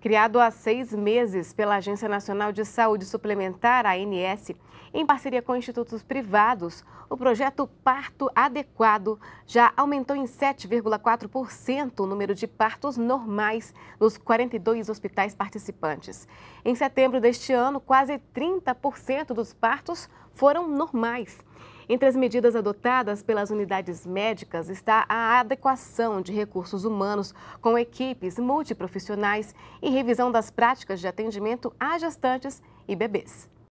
Criado há seis meses pela Agência Nacional de Saúde Suplementar, ANS, em parceria com institutos privados, o projeto Parto Adequado já aumentou em 7,4% o número de partos normais nos 42 hospitais participantes. Em setembro deste ano, quase 30% dos partos foram normais. Entre as medidas adotadas pelas unidades médicas está a adequação de recursos humanos com equipes multiprofissionais e revisão das práticas de atendimento a gestantes e bebês.